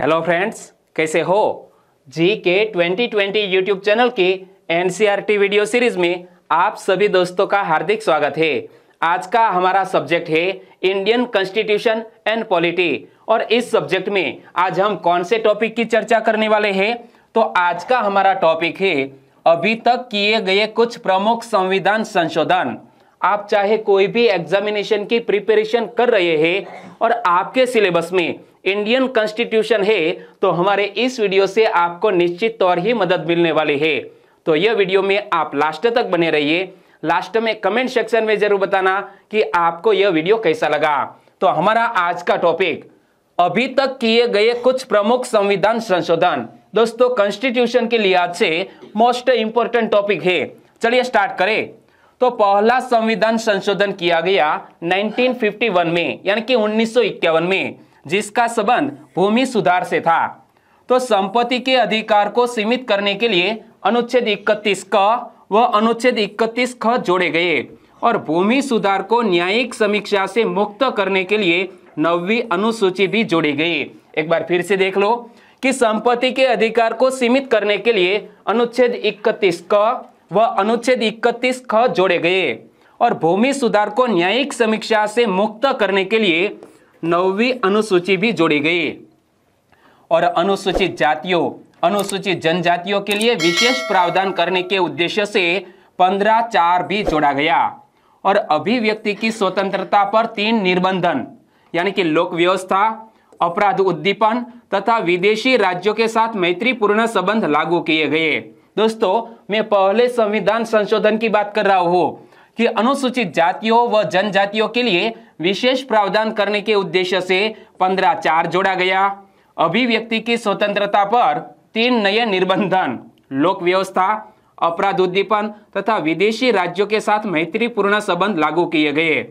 hello friends कैसे हो G K twenty twenty YouTube channel के एन वीडियो सीरीज में आप सभी दोस्तों का हार्दिक स्वागत है आज का हमारा सब्जेक्ट है इंडियन कॉन्स्टिट्यूशन एंड पॉलिटी और इस सब्जेक्ट में आज हम कौन से टॉपिक की चर्चा करने वाले हैं तो आज का हमारा टॉपिक है अभी तक किए गए कुछ प्रमुख संविधान संशोधन आप चाहे कोई भी एग्जामिनेशन की प्रिपरेशन कर रहे हैं और आपके सिलेबस में इंडियन कॉन्स्टिट्यूशन है तो हमारे इस वीडियो से आपको निश्चित तौर ही मदद मिलने वाली है तो यह वीडियो में आप लास्ट तक बने रहिए लास्ट में कमेंट सेक्शन में जरूर बताना कि आपको यह वीडियो कैसा लगा तो हमारा आज का टॉपिक अभी तक किए गए कुछ प्रमुख संविधान संशोधन दोस्तों कॉन्स्टिट्यूशन के लिहाज से मोस्ट इंपोर्टेंट टॉपिक है चलिए स्टार्ट करें तो पहला संविधान संशोधन किया गया 1951 में यानी कि उन्नीस में जिसका संबंध भूमि सुधार से था तो संपत्ति के अधिकार को सीमित करने के लिए अनुच्छेद इकतीस क व अनुच्छेद इकतीस ख जोड़े गए और भूमि सुधार को न्यायिक समीक्षा से मुक्त करने के लिए नवी अनुसूची भी जोड़ी गई एक बार फिर से देख लो कि संपत्ति के अधिकार को सीमित करने के लिए अनुच्छेद इकतीस क व अनुच्छेद इकतीस ख जोड़े गए और भूमि सुधार को न्यायिक समीक्षा से मुक्त करने के लिए नौवीं अनुसूची भी जोड़ी गई और अनुसूचित जातियों अनुसूचित जनजातियों के लिए विशेष प्रावधान करने के उद्देश्य से पंद्रह चार भी जोड़ा गया और अभिव्यक्ति की स्वतंत्रता पर तीन निर्बंधन यानी कि लोक व्यवस्था अपराध उद्दीपन तथा विदेशी राज्यों के साथ मैत्रीपूर्ण संबंध लागू किए गए दोस्तों मैं पहले संविधान संशोधन की बात कर रहा हूँ कि अनुसूचित जातियों व जनजातियों के लिए विशेष प्रावधान करने के उद्देश्य से पंद्रह चार जोड़ा गया अभिव्यक्ति की स्वतंत्रता पर तीन नए निर्बंधन लोक व्यवस्था अपराध उद्दीपन तथा विदेशी राज्यों के साथ मैत्रीपूर्ण संबंध लागू किए गए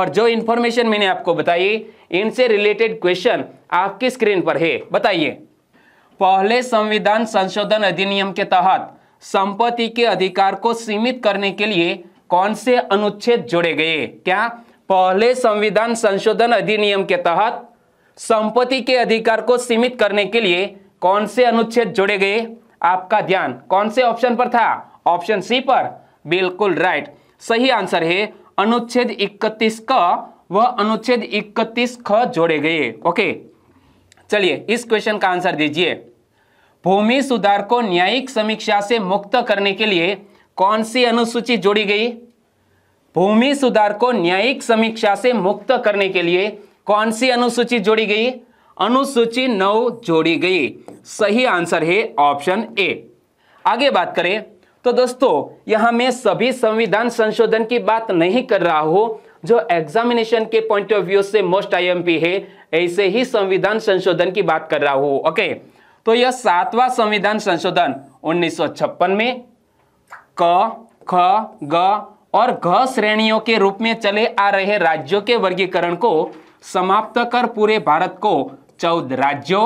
और जो इन्फॉर्मेशन मैंने आपको बताई इनसे रिलेटेड क्वेश्चन आपकी स्क्रीन पर है बताइए पहले संविधान संशोधन अधिनियम के तहत संपत्ति के अधिकार को सीमित करने के लिए कौन से अनुच्छेद जोड़े गए क्या पहले संविधान संशोधन अधिनियम के तहत संपत्ति के अधिकार को सीमित करने के लिए कौन से अनुच्छेद जोड़े गए आपका ध्यान कौन से ऑप्शन पर था ऑप्शन सी पर बिल्कुल राइट सही आंसर है अनुच्छेद 31 क व अनुच्छेद 31 ख जोड़े गए ओके चलिए इस क्वेश्चन का आंसर दीजिए भूमि सुधार को न्यायिक समीक्षा से मुक्त करने के लिए कौन सी अनुसूची जोड़ी गई भूमि सुधार को न्यायिक समीक्षा से मुक्त करने के लिए कौन सी अनुसूची जोड़ी गई अनुसूची नौ जोड़ी गई सही आंसर है ऑप्शन ए आगे बात करें तो दोस्तों यहां मैं सभी संविधान संशोधन की बात नहीं कर रहा हूं जो एग्जामिनेशन के पॉइंट ऑफ व्यू से मोस्ट आईएमपी है ऐसे ही संविधान संशोधन की बात कर रहा हूं ओके तो यह सातवां संविधान संशोधन 1956 में क ख ग और घ श्रेणियों के रूप में चले आ रहे राज्यों के वर्गीकरण को समाप्त कर पूरे भारत को चौदह राज्यों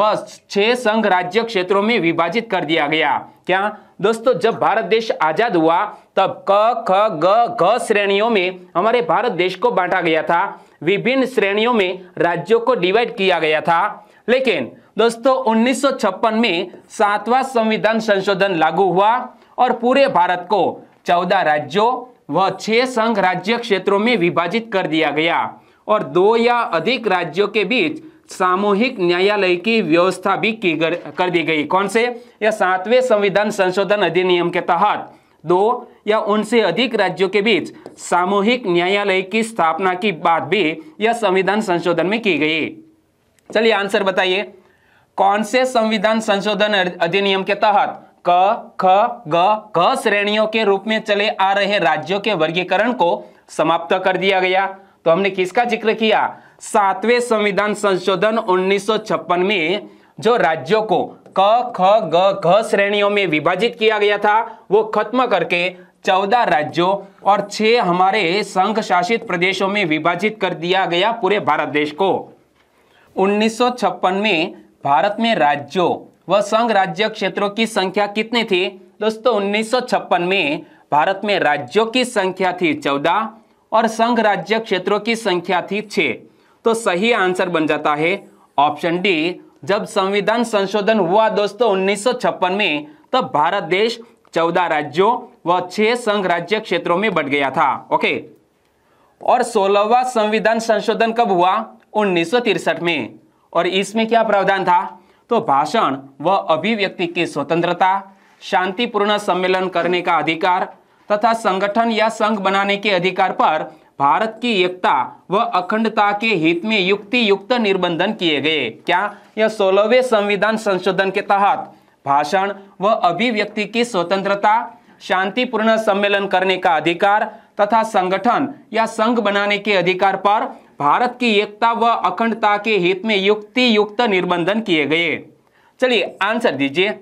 व छह संघ राज्य क्षेत्रों में विभाजित कर दिया गया क्या दोस्तों जब भारत देश आजाद हुआ तब क ख ग घ श्रेणियों में हमारे भारत देश को बांटा गया था विभिन्न श्रेणियों में राज्यों को डिवाइड किया गया था लेकिन दोस्तों 1956 में सातवां संविधान संशोधन लागू हुआ और पूरे भारत को चौदह राज्यों व छह संघ राज्य क्षेत्रों में विभाजित कर दिया गया और दो या अधिक राज्यों के बीच सामूहिक न्यायालय की व्यवस्था भी की गर, कर दी गई कौन से या सातवें संविधान संशोधन अधिनियम के तहत दो या उनसे अधिक राज्यों के बीच सामूहिक न्यायालय की स्थापना की बात भी यह संविधान संशोधन में की गई चलिए आंसर बताइए कौन से संविधान संशोधन अधिनियम के तहत क ख ग घ श्रेणियों के रूप में चले आ रहे राज्यों के वर्गीकरण को समाप्त कर दिया गया तो हमने किसका जिक्र किया सातवें संविधान संशोधन 1956 में जो राज्यों को क ख ग घ श्रेणियों में विभाजित किया गया था वो खत्म करके चौदह राज्यों और छह हमारे संघ शासित प्रदेशों में विभाजित कर दिया गया पूरे भारत देश को 1956 में भारत में राज्यों व संघ राज्य क्षेत्रों की संख्या कितनी थी दोस्तों उन्नीस में भारत में राज्यों की संख्या थी 14 और संघ राज्य क्षेत्रों की संख्या थी 6 तो सही आंसर बन जाता है ऑप्शन डी जब संविधान संशोधन हुआ दोस्तों उन्नीस में तब भारत देश 14 राज्यों व 6 संघ राज्य क्षेत्रों में बढ़ गया था ओके और सोलहवा संविधान संशोधन कब हुआ उन्नीस में और इसमें क्या प्रावधान था तो भाषण व अभिव्यक्ति की स्वतंत्रता शांतिपूर्ण सम्मेलन करने का अधिकार तथा संगठन या संघ बनाने के अधिकार पर भारत की एकता व अखंडता के हित में युक्ति युक्त निर्बंधन किए गए क्या यह सोलहवें संविधान संशोधन के तहत भाषण व अभिव्यक्ति की स्वतंत्रता शांतिपूर्ण सम्मेलन करने का अधिकार तथा संगठन या संघ बनाने के अधिकार पर भारत की एकता व अखंडता के हित में युक्ति युक्त निर्बंधन किए गए चलिए आंसर दीजिए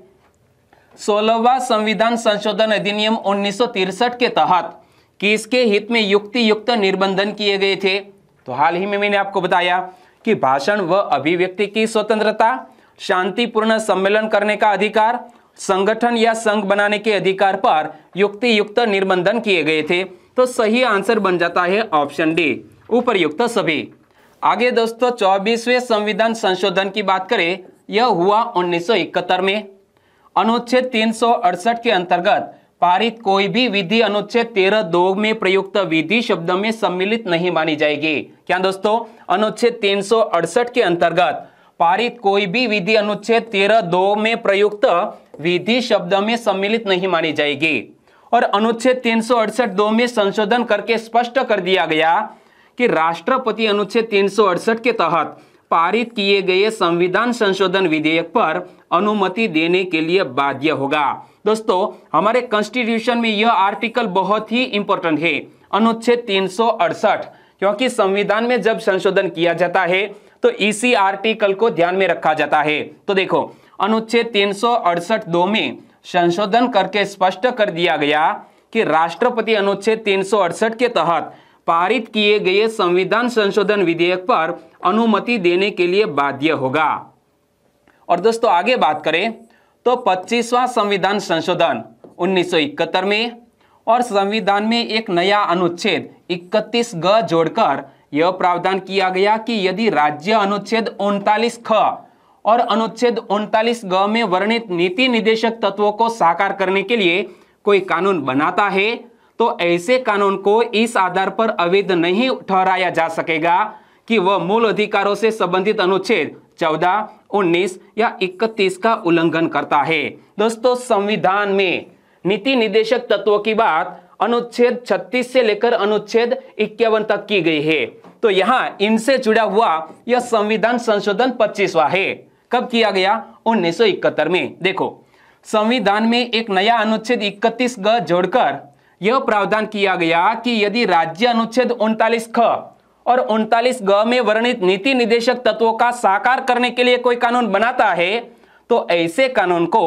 सोलहवा संविधान संशोधन अधिनियम उन्नीस के तहत किसके हित में युक्ति युक्त निर्बंधन किए गए थे तो हाल ही में मैंने आपको बताया कि भाषण व अभिव्यक्ति की स्वतंत्रता शांतिपूर्ण सम्मेलन करने का अधिकार संगठन या संघ बनाने के अधिकार पर युक्ति युक्त निर्बंधन किए गए थे तो सही आंसर बन जाता है ऑप्शन डी उपरयुक्त सभी आगे दोस्तों चौबीसवें संविधान संशोधन की बात करें यह हुआ 1971 में अनुच्छेद तीन के अंतर्गत पारित कोई भी विधि अनुच्छेद तेरह दो में प्रयुक्त विधि शब्द में सम्मिलित नहीं मानी जाएगी क्या दोस्तों अनुच्छेद तीन के अंतर्गत पारित कोई भी विधि अनुच्छेद तेरह दो में प्रयुक्त विधि शब्द में सम्मिलित नहीं मानी जाएगी और अनुच्छेद तीन दो में संशोधन करके स्पष्ट कर दिया गया कि राष्ट्रपति अनुच्छेद तीन के तहत पारित किए गए संविधान संशोधन विधेयक पर अनुमति देने के लिए बाध्य होगा दोस्तों हमारे कॉन्स्टिट्यूशन में यह आर्टिकल बहुत ही इंपॉर्टेंट है अनुच्छेद तीन क्योंकि संविधान में जब संशोधन किया जाता है तो इसी आर्टिकल को ध्यान में रखा जाता है तो देखो अनुच्छेद तीन दो में संशोधन करके स्पष्ट कर दिया गया कि राष्ट्रपति अनुच्छेद तीन के तहत पारित किए गए संविधान संशोधन विधेयक पर अनुमति देने के लिए बाध्य होगा और दोस्तों आगे बात करें तो 25वां संविधान संशोधन 1971 में और संविधान में एक नया अनुच्छेद 31 ग जोड़कर यह प्रावधान किया गया कि यदि राज्य अनुच्छेद उनतालीस ख और अनुच्छेद उनतालीस ग में वर्णित नीति निदेशक तत्वों को साकार करने के लिए कोई कानून बनाता है तो ऐसे कानून को इस आधार पर अवैध नहीं ठहराया जा सकेगा कि वह मूल अधिकारों से संबंधित अनुच्छेद 14, 19 या 31 का उल्लंघन करता है दोस्तों संविधान में नीति निदेशक तत्वों की बात अनुच्छेद 36 से लेकर अनुच्छेद इक्यावन तक की गई है तो यहाँ इनसे जुड़ा हुआ यह संविधान संशोधन पच्चीसवा है कब किया गया उन्नीस में देखो संविधान में एक नया अनुच्छेद इकतीस ग जोड़कर यह प्रावधान किया गया कि यदि राज्य अनुच्छेद उनतालीस ख और उनतालीस ग में वर्णित नीति निदेशक तत्वों का साकार करने के लिए कोई कानून बनाता है तो ऐसे कानून को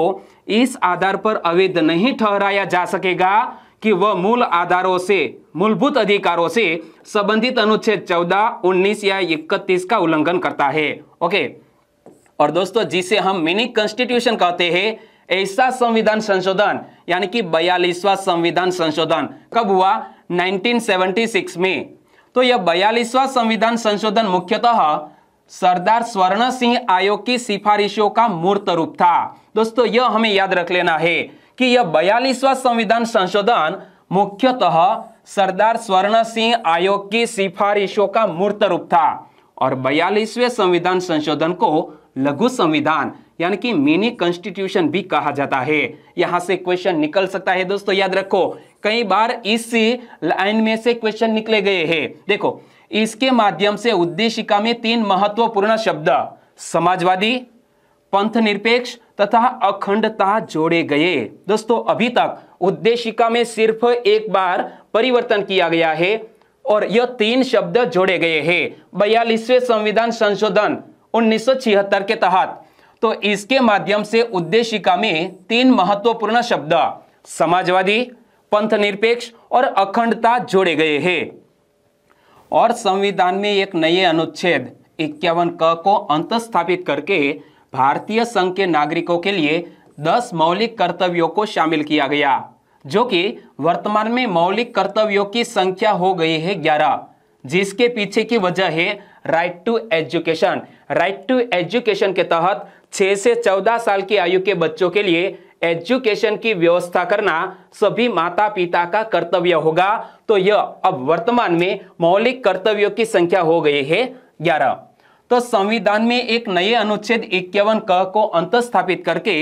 इस आधार पर अवैध नहीं ठहराया जा सकेगा कि वह मूल आधारों से मूलभूत अधिकारों से संबंधित अनुच्छेद चौदह उन्नीस या इकतीस का उल्लंघन करता है ओके और दोस्तों जिसे हम मिनी कॉन्स्टिट्यूशन कहते हैं ऐसा संविधान संशोधन यानी कि बयालीसवा संविधान संशोधन कब हुआ 1976 में तो यह बयालीसवा संविधान संशोधन मुख्यतः सरदार स्वर्ण सिंह आयोग की सिफारिशों का मूर्त रूप था दोस्तों यह हमें याद रख लेना है कि यह बयालीसवा संविधान संशोधन मुख्यतः सरदार स्वर्ण सिंह आयोग की सिफारिशों का मूर्त रूप था और बयालीसवें संविधान संशोधन को लघु संविधान यानी कि मिनी कॉन्स्टिट्यूशन भी कहा जाता है यहां से क्वेश्चन निकल सकता है दोस्तों याद रखो कई बार इस लाइन में से क्वेश्चन निकले गए हैं देखो इसके माध्यम से उद्देशिका में तीन महत्वपूर्ण शब्द समाजवादी पंथ निरपेक्ष तथा अखंडता जोड़े गए दोस्तों अभी तक उद्देशिका में सिर्फ एक बार परिवर्तन किया गया है और यह तीन शब्द जोड़े गए हैं बयालीसवें संविधान संशोधन उन्नीस के तहत तो इसके माध्यम से उद्देशिका में तीन महत्वपूर्ण शब्द समाजवादी पंथ निरपेक्ष और अखंडता जोड़े गए हैं और संविधान में एक नए अनुच्छेद इक्यावन क को अंत स्थापित करके भारतीय संघ के नागरिकों के लिए दस मौलिक कर्तव्यों को शामिल किया गया जो कि वर्तमान में मौलिक कर्तव्यों की संख्या हो गई है ग्यारह जिसके पीछे की वजह है right to education right to education के तहत 6 से 14 साल की आयु के बच्चों के लिए एजुकेशन की व्यवस्था करना सभी माता पिता का कर्तव्य होगा तो यह अब वर्तमान में मौलिक कर्तव्यों की संख्या हो गई है ग्यारह तो संविधान में एक नए अनुच्छेद इक्यावन क को अंत स्थापित करके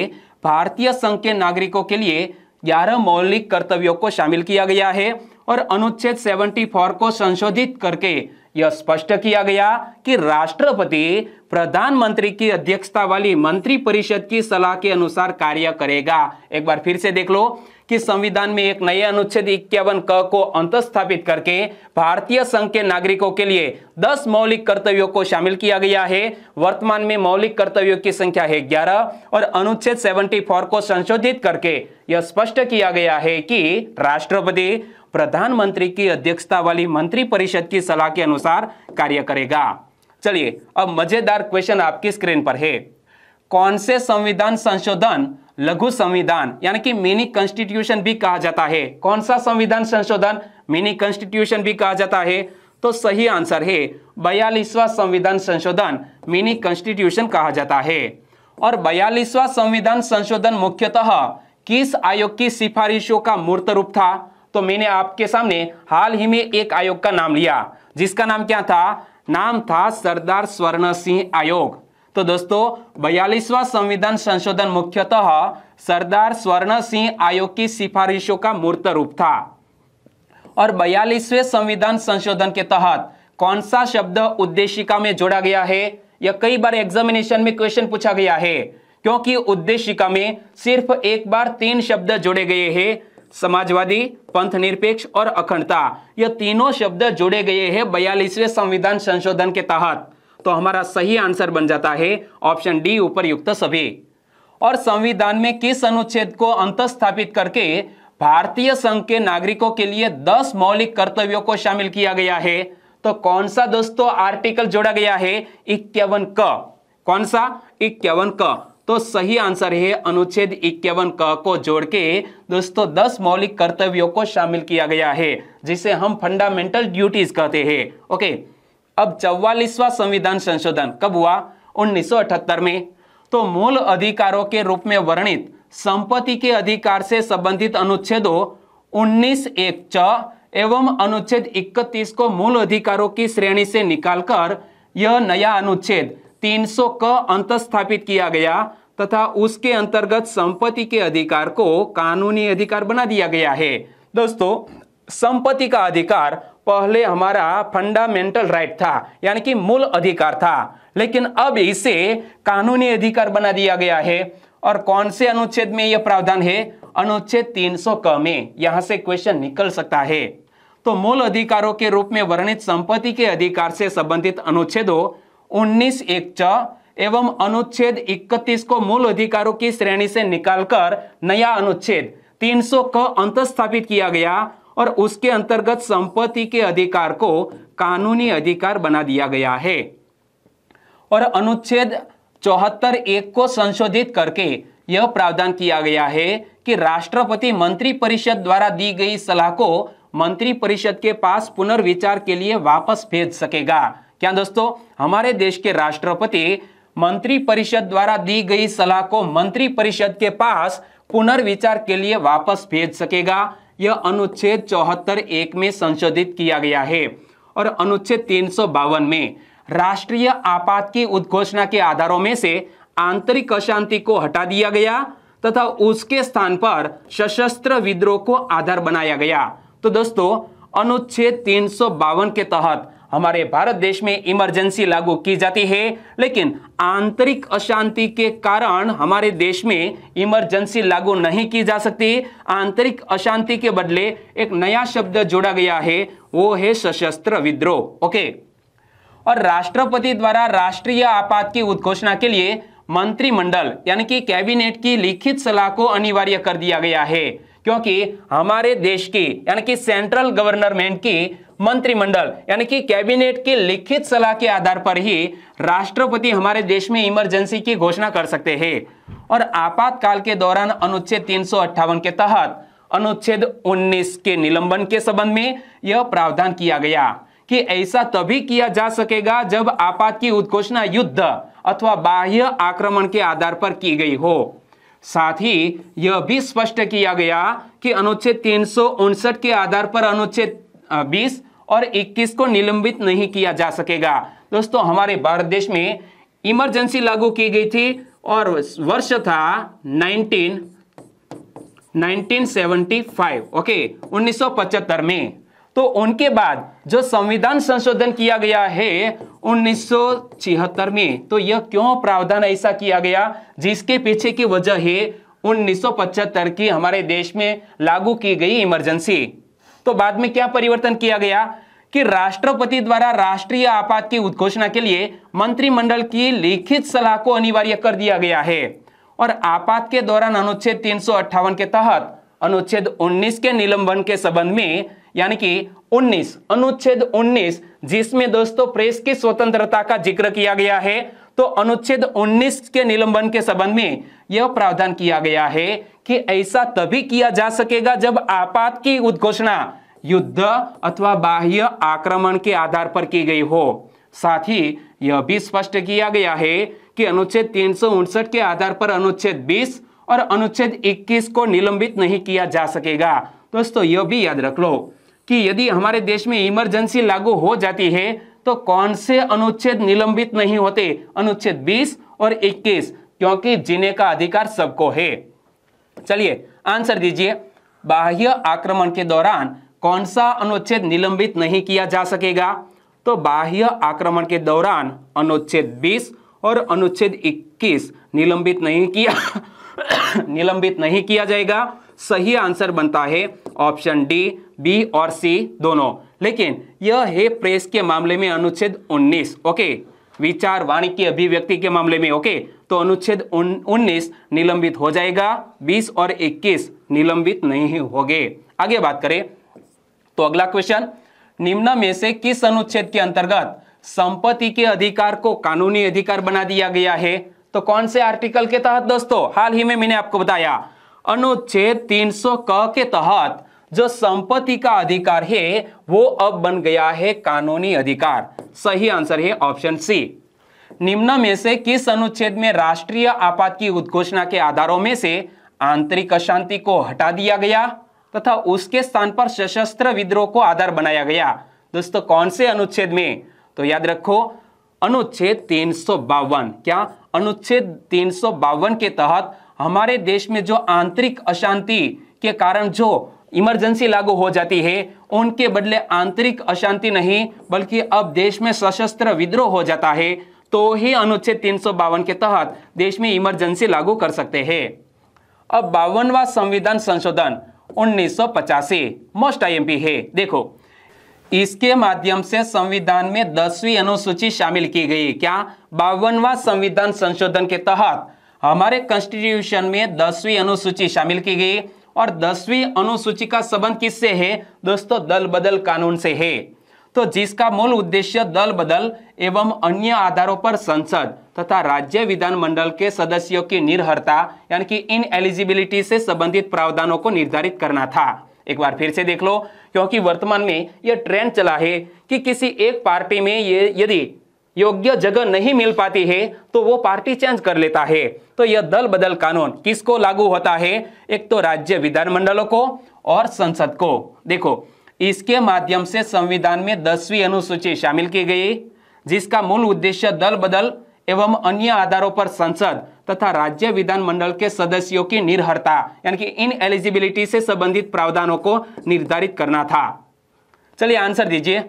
भारतीय संघ के नागरिकों के लिए ग्यारह मौलिक कर्तव्यों को शामिल किया गया है और अनुच्छेद सेवेंटी को संशोधित करके यह स्पष्ट किया गया कि राष्ट्रपति प्रधानमंत्री की अध्यक्षता वाली मंत्री परिषद की सलाह के अनुसार कार्य करेगा एक बार फिर से देख लो कि संविधान में एक नए अनुच्छेद इक्यावन क को अंत स्थापित करके भारतीय संघ के नागरिकों के लिए 10 मौलिक कर्तव्यों को शामिल किया गया है वर्तमान में मौलिक कर्तव्यों की संख्या है 11 और अनुच्छेद 74 को संशोधित करके यह स्पष्ट किया गया है कि राष्ट्रपति प्रधानमंत्री की अध्यक्षता वाली मंत्रिपरिषद की सलाह के अनुसार कार्य करेगा चलिए अब मजेदार क्वेश्चन आपकी स्क्रीन पर है कौन से संविधान संशोधन लघु संविधान यानी कि मिनी कॉन्स्टिट्यूशन भी कहा जाता है कौन सा संविधान संशोधन मिनी कॉन्स्टिट्यूशन भी कहा जाता है तो सही आंसर है बयालीसवा संविधान संशोधन मिनी कॉन्स्टिट्यूशन कहा जाता है और बयालीसवा संविधान संशोधन मुख्यतः किस आयोग की सिफारिशों का मूर्त रूप था तो मैंने आपके सामने हाल ही में एक आयोग का नाम लिया जिसका नाम क्या था नाम था सरदार स्वर्ण सिंह आयोग तो दोस्तों बयालीसवा संविधान संशोधन मुख्यतः सरदार स्वर्ण सिंह आयोग की सिफारिशों का मूर्त रूप था और बयालीसवें संविधान संशोधन के तहत कौन सा शब्द उद्देशिका में जोड़ा गया है या कई बार एग्जामिनेशन में क्वेश्चन पूछा गया है क्योंकि उद्देशिका में सिर्फ एक बार तीन शब्द जोड़े गए हैं समाजवादी पंथ निरपेक्ष और अखंडता ये तीनों शब्द जोड़े गए हैं बयालीसवें संविधान संशोधन के तहत तो हमारा सही आंसर बन जाता है ऑप्शन डी उपरयुक्त सभी और संविधान में किस अनुच्छेद को अंत स्थापित करके भारतीय संघ के नागरिकों के लिए 10 मौलिक कर्तव्यों को शामिल किया गया है तो कौन सा दोस्तों आर्टिकल जोड़ा गया है इक्यावन क कौन सा इक्यावन क तो सही आंसर है अनुच्छेद इक्यावन क को जोड़ के दोस्तों दस मौलिक कर्तव्यों को शामिल किया गया है जिसे हम फंडामेंटल ड्यूटीज कहते हैं ओके अब चौवालीसवा संविधान संशोधन कब हुआ उन्नीस में तो मूल अधिकारों के रूप में वर्णित संपत्ति के अधिकार से संबंधित अनुच्छेदों उन्नीस एक च एवं अनुच्छेद 31 को मूल अधिकारों की श्रेणी से निकालकर यह नया अनुच्छेद 300 क अंत स्थापित किया गया तथा उसके अंतर्गत संपत्ति के अधिकार को कानूनी अधिकार बना दिया गया है दोस्तों संपत्ति का अधिकार पहले हमारा फंडामेंटल राइट था यानी कि मूल अधिकार था लेकिन अब इसे कानूनी अधिकार बना दिया गया है और कौन से अनुच्छेद में यह प्रावधान है अनुच्छेद 300 क में यहां से क्वेश्चन निकल सकता है तो मूल अधिकारों के रूप में वर्णित संपत्ति के अधिकार से संबंधित अनुच्छेदों उन्नीस एक च एवं अनुच्छेद 31 को मूल अधिकारों की श्रेणी से निकालकर नया अनुच्छेद 300 क अंत स्थापित किया गया और उसके अंतर्गत संपत्ति के अधिकार को कानूनी अधिकार बना दिया गया है और अनुच्छेद चौहत्तर एक को संशोधित करके यह प्रावधान किया गया है कि राष्ट्रपति मंत्री परिषद द्वारा दी गई सलाह को मंत्री परिषद के पास पुनर्विचार के लिए वापस भेज सकेगा क्या दोस्तों हमारे देश के राष्ट्रपति मंत्रिपरिषद द्वारा दी गई सलाह को मंत्रिपरिषद के पास पुनर्विचार के लिए वापस भेज सकेगा यह अनुच्छेद चौहत्तर एक में संशोधित किया गया है और अनुच्छेद तीन में राष्ट्रीय आपात की उद्घोषणा के आधारों में से आंतरिक अशांति को हटा दिया गया तथा उसके स्थान पर सशस्त्र विद्रोह को आधार बनाया गया तो दोस्तों अनुच्छेद तीन के तहत हमारे भारत देश में इमरजेंसी लागू की जाती है लेकिन आंतरिक अशांति के कारण हमारे देश में इमरजेंसी लागू नहीं की जा सकती आंतरिक अशांति के बदले एक नया शब्द जोड़ा गया है वो है सशस्त्र विद्रोह ओके और राष्ट्रपति द्वारा राष्ट्रीय आपात की उद्घोषणा के लिए मंत्रिमंडल यानी कि कैबिनेट की लिखित सलाह को अनिवार्य कर दिया गया है क्योंकि हमारे देश की यानी कि सेंट्रल गवर्नमेंट की मंत्रिमंडल यानी कि कैबिनेट की लिखित सलाह के आधार पर ही राष्ट्रपति हमारे देश में इमरजेंसी की घोषणा कर सकते हैं और आपातकाल के दौरान अनुच्छेद तीन के तहत अनुच्छेद 19 के निलंबन के संबंध में यह प्रावधान किया गया कि ऐसा तभी किया जा सकेगा जब आपात की उद्घोषणा युद्ध अथवा बाह्य आक्रमण के आधार पर की गई हो साथ ही यह भी स्पष्ट किया गया कि अनुच्छेद तीन के आधार पर अनुच्छेद बीस और 21 को निलंबित नहीं किया जा सकेगा दोस्तों हमारे भारत देश में इमरजेंसी लागू की गई थी और वर्ष था 19 1975 ओके 1975 में तो उनके बाद जो संविधान संशोधन किया गया है उन्नीस में तो यह क्यों प्रावधान ऐसा किया गया जिसके पीछे की वजह है उन्नीस की हमारे देश में लागू की गई इमरजेंसी तो बाद में क्या परिवर्तन किया गया कि राष्ट्रपति द्वारा राष्ट्रीय आपात की उद्घोषणा के लिए मंत्रिमंडल की लिखित सलाह को अनिवार्य कर दिया गया है और आपात के दौरान अनुच्छेद तीन के तहत अनुच्छेद 19 के निलंबन के संबंध में यानी कि 19 अनुच्छेद 19 जिसमें दोस्तों प्रेस की स्वतंत्रता का जिक्र किया गया है तो अनुच्छेद 19 के निलंबन के संबंध में यह प्रावधान किया गया है कि ऐसा तभी किया जा सकेगा जब आपात की उद्घोषणा युद्ध अथवा बाह्य आक्रमण के आधार पर की गई हो साथ ही यह भी स्पष्ट किया गया है कि अनुच्छेद तीन के आधार पर अनुच्छेद 20 और अनुच्छेद 21 को निलंबित नहीं किया जा सकेगा दोस्तों यह भी याद रख लो कि यदि हमारे देश में इमरजेंसी लागू हो जाती है तो कौन से अनुच्छेद निलंबित नहीं होते अनुच्छेद 20 और 21 क्योंकि जीने का अधिकार सबको है चलिए आंसर दीजिए बाह्य आक्रमण के दौरान कौन सा अनुच्छेद निलंबित नहीं किया जा सकेगा तो बाह्य आक्रमण के दौरान अनुच्छेद 20 और अनुच्छेद 21 निलंबित नहीं किया निलंबित नहीं किया जाएगा सही आंसर बनता है ऑप्शन डी बी और सी दोनों लेकिन यह है प्रेस के मामले में अनुच्छेद 19 ओके विचार वाणी की अभिव्यक्ति के मामले में ओके तो अनुच्छेद 19 निलंबित हो जाएगा 20 और 21 निलंबित नहीं हो आगे बात करें तो अगला क्वेश्चन निम्न में से किस अनुच्छेद के अंतर्गत संपत्ति के अधिकार को कानूनी अधिकार बना दिया गया है तो कौन से आर्टिकल के तहत दोस्तों हाल ही में मैंने आपको बताया अनुच्छेद 300 क के तहत जो संपत्ति का अधिकार है वो अब बन गया है कानूनी अधिकार सही आंसर है ऑप्शन सी निम्न में से किस अनुच्छेद में राष्ट्रीय आपात की उद्घोषणा के आधारों में से आंतरिक अशांति को हटा दिया गया तथा उसके स्थान पर सशस्त्र विद्रोह को आधार बनाया गया दोस्तों कौन से अनुच्छेद में तो याद रखो अनुच्छेद तीन क्या अनुच्छेद तीन के तहत हमारे देश में जो आंतरिक अशांति के कारण जो इमरजेंसी लागू हो जाती है उनके बदले आंतरिक अशांति नहीं बल्कि अब देश में सशस्त्र विद्रोह हो जाता है तो ही अनुच्छेद तीन के तहत देश में इमरजेंसी लागू कर सकते हैं अब बावनवा संविधान संशोधन उन्नीस मोस्ट पी है देखो इसके माध्यम से संविधान में दसवीं अनुसूची शामिल की गई क्या बावनवा संविधान संशोधन के तहत हमारे कॉन्स्टिट्यूशन में दसवीं अनुसूची शामिल की गई और दसवीं अनुसूची का संबंध किससे है दोस्तों दल बदल कानून से है तो जिसका मूल उद्देश्य दल बदल एवं अन्य आधारों पर संसद तथा राज्य विधानमंडल के सदस्यों की निर्हरता यानी कि इन एलिजिबिलिटी से संबंधित प्रावधानों को निर्धारित करना था एक बार फिर से देख लो क्योंकि वर्तमान में यह ट्रेंड चला है कि किसी एक पार्टी में ये यदि योग्य जगह नहीं मिल पाती है तो वो पार्टी चेंज कर लेता है तो यह दल बदल कानून किसको लागू होता है एक तो राज्य विधानमंडलों को और संसद को देखो इसके माध्यम से संविधान में दसवीं अनुसूची शामिल की गई जिसका मूल उद्देश्य दल बदल एवं अन्य आधारों पर संसद तथा राज्य विधानमंडल के सदस्यों की निर्हरता यानी कि इन एलिजिबिलिटी से संबंधित प्रावधानों को निर्धारित करना था चलिए आंसर दीजिए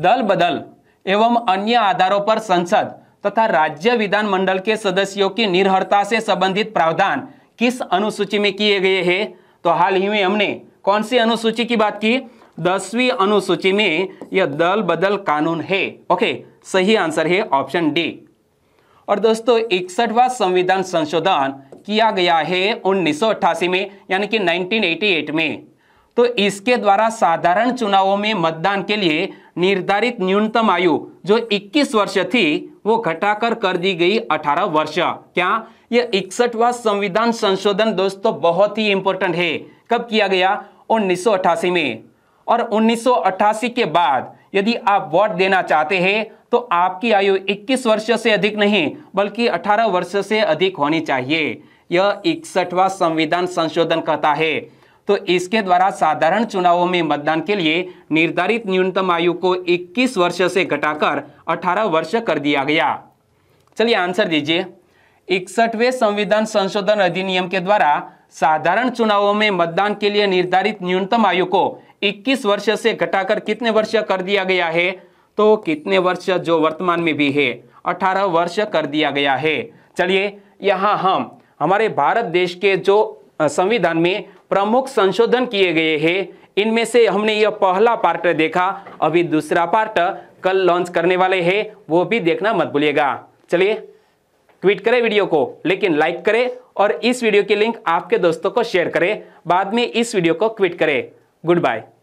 दल बदल एवं अन्य आधारों पर संसद तथा राज्य विधानमंडल के सदस्यों की निर्हरता से संबंधित प्रावधान किस अनुसूची में किए गए हैं तो हाल ही में हमने कौन सी अनुसूची की बात की दसवीं अनुसूची में यह दल बदल कानून है ओके सही आंसर है ऑप्शन डी और दोस्तों इकसठवा संविधान संशोधन किया गया है उन्नीस में यानी कि 1988 में तो इसके द्वारा साधारण चुनावों में मतदान के लिए निर्धारित न्यूनतम आयु जो 21 वर्ष थी वो घटाकर कर दी गई 18 वर्ष क्या यह इकसठवा संविधान संशोधन दोस्तों बहुत ही इंपॉर्टेंट है कब किया गया उन्नीस में और उन्नीस के बाद यदि आप वोट देना चाहते हैं तो आपकी आयु 21 वर्ष से अधिक नहीं बल्कि 18 वर्ष से अधिक होनी चाहिए यह इकसठवा संविधान संशोधन कहता है तो इसके द्वारा साधारण चुनावों में मतदान के लिए निर्धारित न्यूनतम आयु को 21 वर्ष से घटाकर 18 वर्ष कर दिया गया चलिए आंसर दीजिए इकसठवें संविधान संशोधन अधिनियम के द्वारा साधारण चुनावों में मतदान के लिए निर्धारित न्यूनतम आयु को 21 वर्ष से घटाकर कितने वर्ष कर दिया गया है तो कितने वर्ष जो वर्तमान में भी है अठारह वर्ष कर दिया गया है चलिए यहाँ हम हमारे भारत देश के जो संविधान में प्रमुख संशोधन किए गए हैं इनमें से हमने यह पहला पार्ट देखा अभी दूसरा पार्ट कल लॉन्च करने वाले हैं वो भी देखना मत भूलिएगा चलिए ट्वीट करें वीडियो को लेकिन लाइक करें और इस वीडियो की लिंक आपके दोस्तों को शेयर करें बाद में इस वीडियो को ट्वीट करें गुड बाय